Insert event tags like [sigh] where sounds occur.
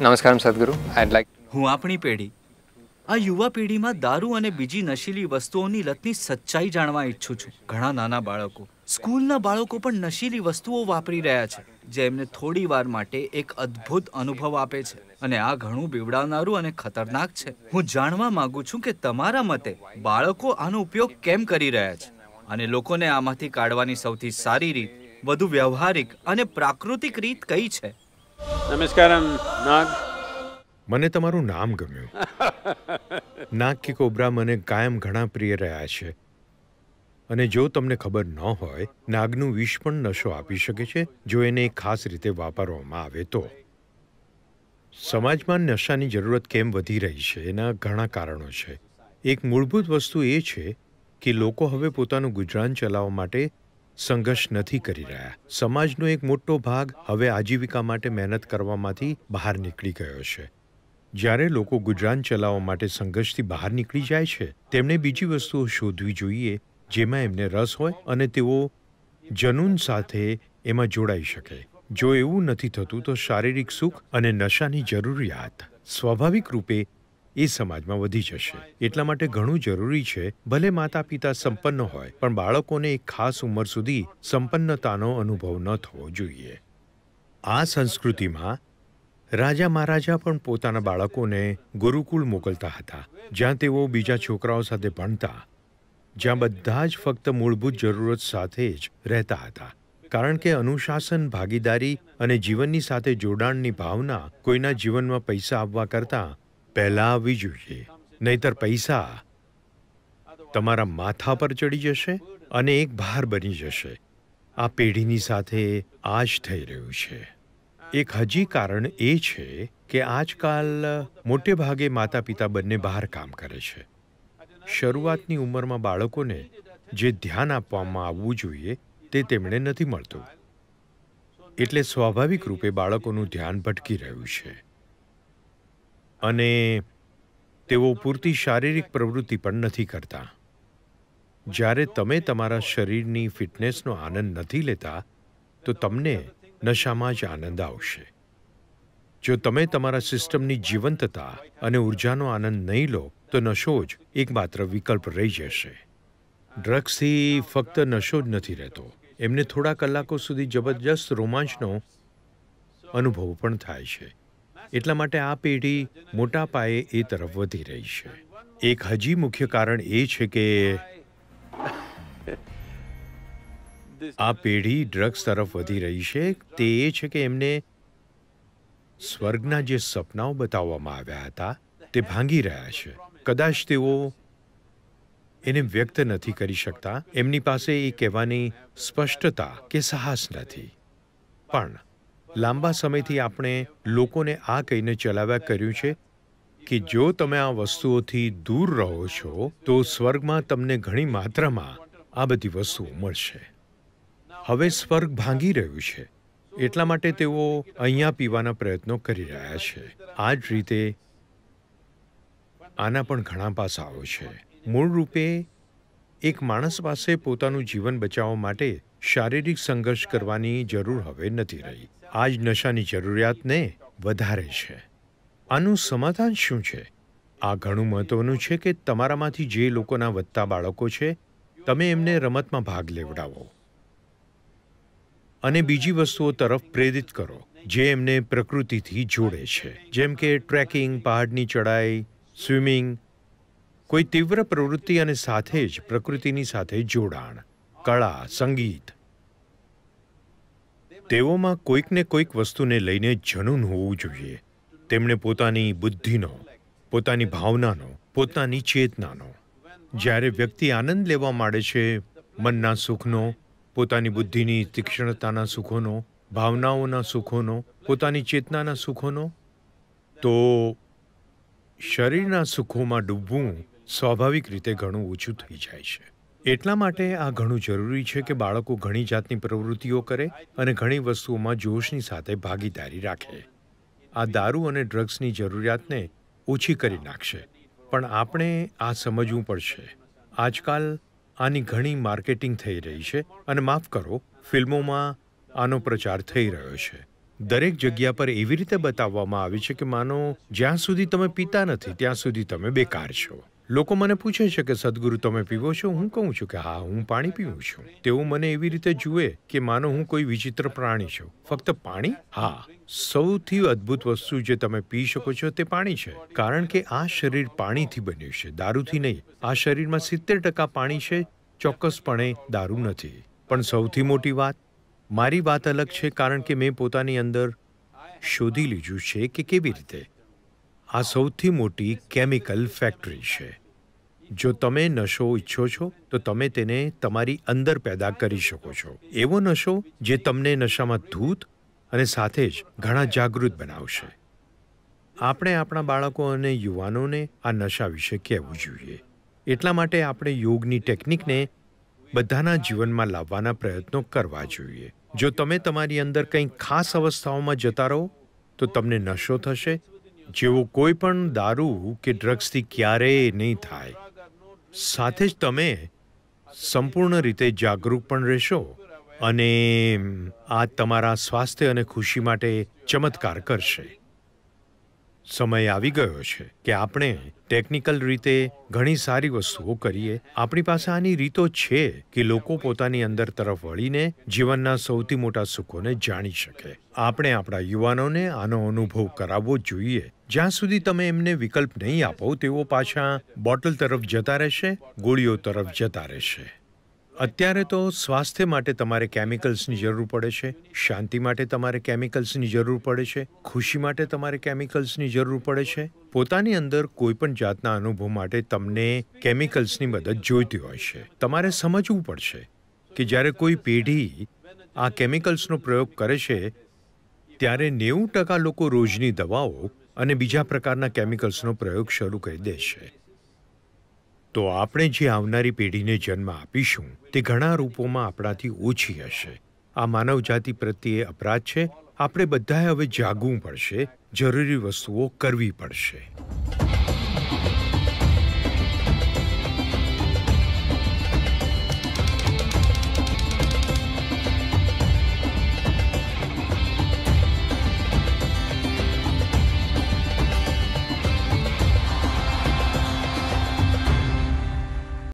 નમસ્કાર સદગુરુ eyed like હું આપણી પેઢી આ યુવા પેઢીમાં દારૂ અને બીજી નશીલી વસ્તુઓની લતની સચ્ચાઈ જાણવા ઈચ્છું છું ઘણા નાના બાળકો સ્કૂલના બાળકો પણ નશીલી વસ્તુઓ વાપરી રહ્યા છે જે એમને થોડી વાર માટે એક અદ્ભુત અનુભવ આપે છે અને આ ઘણું બીવડાવનારું અને ખતરનાક છે હું જાણવા માંગુ છું કે તમારા મતે બાળકો આનો ઉપયોગ કેમ કરી રહ્યા છે અને લોકોને આમાંથી કાઢવાની સૌથી સારી રીત વધુ વ્યવહારિક અને પ્રાકૃતિક રીત કઈ છે નમસ્કારમ નાગ મને તમારું નામ ગમ્યું [laughs] નાગ કે કોબ્રા મને કાયમ ઘણા પ્રિય રહ્યા છે અને જો તમને ખબર ન હોય નાગનું વિષ પણ નશો આપી શકે છે જો એને ખાસ રીતે વાપરવામાં આવે તો સમાજમાં નશાની જરૂરત કેમ વધી રહી છે એના ઘણા કારણો છે એક મૂળભૂત વસ્તુ એ છે કે લોકો હવે પોતાનું ગુજરાન ચલાવવા માટે સંઘર્ષ નથી કરી રહ્યા સમાજનો એક મોટો ભાગ હવે આજીવિકા માટે મહેનત કરવામાંથી બહાર નીકળી ગયો છે જ્યારે લોકો ગુજરાન ચલાવવા માટે સંઘર્ષથી બહાર નીકળી જાય છે તેમણે બીજી વસ્તુઓ શોધવી જોઈએ જેમાં એમને રસ હોય અને તેઓ જનૂન સાથે એમાં જોડાઈ શકે જો એવું નથી થતું તો શારીરિક સુખ અને નશાની જરૂરિયાત સ્વાભાવિક રૂપે એ સમાજમાં વધી જશે એટલા માટે ઘણું જરૂરી છે ભલે માતા પિતા સંપન્ન હોય પણ બાળકોને એક ખાસ ઉંમર સુધી સંપન્નતાનો અનુભવ ન થવો જોઈએ આ સંસ્કૃતિમાં રાજા મહારાજા પણ પોતાના બાળકોને ગુરુકુળ મોકલતા હતા જ્યાં તેઓ બીજા છોકરાઓ સાથે ભણતા જ્યાં બધા જ ફક્ત મૂળભૂત જરૂરત સાથે જ રહેતા હતા કારણ કે અનુશાસન ભાગીદારી અને જીવનની સાથે જોડાણની ભાવના કોઈના જીવનમાં પૈસા આવવા કરતાં પહેલાં આવવી જોઈએ નહીતર પૈસા તમારા માથા પર ચડી જશે અને એક ભાર બની જશે આ પેઢીની સાથે આ જ થઈ રહ્યું છે એક હજી કારણ એ છે કે આજકાલ મોટે ભાગે માતા પિતા બંને બહાર કામ કરે છે શરૂઆતની ઉંમરમાં બાળકોને જે ધ્યાન આપવામાં આવવું જોઈએ તે તેમણે નથી મળતું એટલે સ્વાભાવિક રૂપે બાળકોનું ધ્યાન ભટકી રહ્યું છે અને તેઓ પૂરતી શારીરિક પ્રવૃત્તિ પણ નથી કરતા જ્યારે તમે તમારા શરીરની ફિટનેસનો આનંદ નથી લેતા તો તમને નશામાં જ આનંદ આવશે જો તમે તમારા સિસ્ટમની જીવંતતા અને ઉર્જાનો આનંદ નહીં લો તો નશો જ એકમાત્ર વિકલ્પ રહી જશે ડ્રગ્સથી ફક્ત નશો જ નથી રહેતો એમને થોડા કલાકો સુધી જબરજસ્ત રોમાંચનો અનુભવ પણ થાય છે એટલા માટે આ પેઢી મોટા પાયે એ તરફ વધી રહી છે એક હજી મુખ્ય કારણ એ છે કે આ પેઢી ડ્રગ્સ તરફ વધી રહી છે તે એ છે કે એમને સ્વર્ગના જે સપનાઓ બતાવવામાં આવ્યા હતા તે ભાંગી રહ્યા છે કદાચ તેઓ એને વ્યક્ત નથી કરી શકતા એમની પાસે એ કહેવાની સ્પષ્ટતા કે સાહસ નથી પણ લાંબા સમયથી આપણે લોકોને આ કહીને ચલાવ્યા કર્યું છે કે જો તમે આ વસ્તુઓથી દૂર રહો છો તો સ્વર્ગમાં તમને ઘણી માત્રામાં આ બધી વસ્તુઓ મળશે હવે સ્વર્ગ ભાંગી રહ્યું છે એટલા માટે તેઓ અહીંયા પીવાના પ્રયત્નો કરી રહ્યા છે આ જ રીતે આના પણ ઘણા પાસાઓ છે મૂળ રૂપે એક માણસ પાસે પોતાનું જીવન બચાવવા માટે શારીરિક સંઘર્ષ કરવાની જરૂર હવે નથી રહી આ જ નશાની જરૂરિયાતને વધારે છે આનું સમાધાન શું છે આ ઘણું મહત્વનું છે કે તમારામાંથી જે લોકોના વધતા બાળકો છે તમે એમને રમતમાં ભાગ લેવડાવો અને બીજી વસ્તુઓ તરફ પ્રેરિત કરો જે એમને પ્રકૃતિથી જોડે છે જેમ કે ટ્રેકિંગ પહાડની ચડાઈ સ્વિમિંગ કોઈ તીવ્ર પ્રવૃત્તિ અને સાથે જ પ્રકૃતિની સાથે જોડાણ કળા સંગીત તેઓમાં કોઈકને કોઈક વસ્તુને લઈને જનૂન હોવું જોઈએ તેમણે પોતાની બુદ્ધિનો પોતાની ભાવનાનો પોતાની ચેતનાનો જ્યારે વ્યક્તિ આનંદ લેવા માંડે છે મનના સુખનો પોતાની બુદ્ધિની તીક્ષ્ણતાના સુખોનો ભાવનાઓના સુખોનો પોતાની ચેતનાના સુખોનો તો શરીરના સુખોમાં ડૂબવું સ્વાભાવિક રીતે ઘણું ઓછું થઈ જાય છે એટલા માટે આ ઘણું જરૂરી છે કે બાળકો ઘણી જાતની પ્રવૃત્તિઓ કરે અને ઘણી વસ્તુઓમાં જોશની સાથે ભાગીદારી રાખે આ દારૂ અને ડ્રગ્સની જરૂરિયાતને ઓછી કરી નાખશે પણ આપણે આ સમજવું પડશે આજકાલ આની ઘણી માર્કેટિંગ થઈ રહી છે અને માફ કરો ફિલ્મોમાં આનો પ્રચાર થઈ રહ્યો છે દરેક જગ્યા પર એવી રીતે બતાવવામાં આવી છે કે માનો જ્યાં સુધી તમે પીતા નથી ત્યાં સુધી તમે બેકાર છો લોકો મને પૂછે છે કે સદગુરુ તમે પીવો છો હું કહું છું કે હા હું પાણી પીવું છું તેઓ મને એવી રીતે જુએ કે માનો હું કોઈ વિચિત્ર પ્રાણી છું ફક્ત પાણી હા સૌથી અદ્ભુત વસ્તુ જે તમે પી શકો છો તે પાણી છે કારણ કે આ શરીર પાણીથી બન્યું છે દારૂથી નહીં આ શરીરમાં સિત્તેર ટકા પાણી છે ચોક્કસપણે દારૂ નથી પણ સૌથી મોટી વાત મારી વાત અલગ છે કારણ કે મેં પોતાની અંદર શોધી લીધું છે કે કેવી રીતે આ સૌથી મોટી કેમિકલ ફેક્ટરી છે જો તમે નશો ઈચ્છો છો તો તમે તેને તમારી અંદર પેદા કરી શકો છો એવો નશો જે તમને નશામાં ધૂત અને સાથે જ ઘણા જાગૃત બનાવશે આપણે આપણા બાળકો અને યુવાનોને આ નશા વિશે કહેવું જોઈએ એટલા માટે આપણે યોગની ટેકનિકને બધાના જીવનમાં લાવવાના પ્રયત્નો કરવા જોઈએ જો તમે તમારી અંદર કંઈ ખાસ અવસ્થાઓમાં જતા રહો તો તમને નશો થશે જેવો કોઈ પણ દારૂ કે ડ્રગ્સથી ક્યારેય નહીં થાય સાથે જ તમે સંપૂર્ણ રીતે જાગૃત પણ રહેશો અને આ તમારા સ્વાસ્થ્ય અને ખુશી માટે ચમત્કાર કરશે સમય આવી ગયો છે કે આપણે ટેકનિકલ રીતે ઘણી સારી વસ્તુઓ કરીએ આપણી પાસે આની રીતો છે કે લોકો પોતાની અંદર તરફ વળીને જીવનના સૌથી મોટા સુખોને જાણી શકે આપણે આપણા યુવાનોને આનો અનુભવ કરાવવો જોઈએ જ્યાં સુધી તમે એમને વિકલ્પ નહીં આપો તેઓ પાછા બોટલ તરફ જતા રહેશે ગોળીઓ તરફ જતા રહેશે અત્યારે તો સ્વાસ્થ્ય માટે તમારે કેમિકલ્સની જરૂર પડે છે શાંતિ માટે તમારે કેમિકલ્સની જરૂર પડે છે ખુશી માટે તમારે કેમિકલ્સની જરૂર પડે છે પોતાની અંદર કોઈ પણ જાતના અનુભવ માટે તમને કેમિકલ્સની મદદ જોઈતી હોય છે તમારે સમજવું પડશે કે જ્યારે કોઈ પેઢી આ કેમિકલ્સનો પ્રયોગ કરે છે ત્યારે નેવું ટકા લોકો રોજની દવાઓ અને બીજા પ્રકારના કેમિકલ્સનો પ્રયોગ શરૂ કરી દે છે તો આપણે જે આવનારી પેઢીને જન્મ આપીશું તે ઘણા રૂપોમાં આપણાથી ઓછી હશે આ માનવજાતિ પ્રત્યે અપરાધ છે આપણે બધાએ હવે જાગવું પડશે જરૂરી વસ્તુઓ કરવી પડશે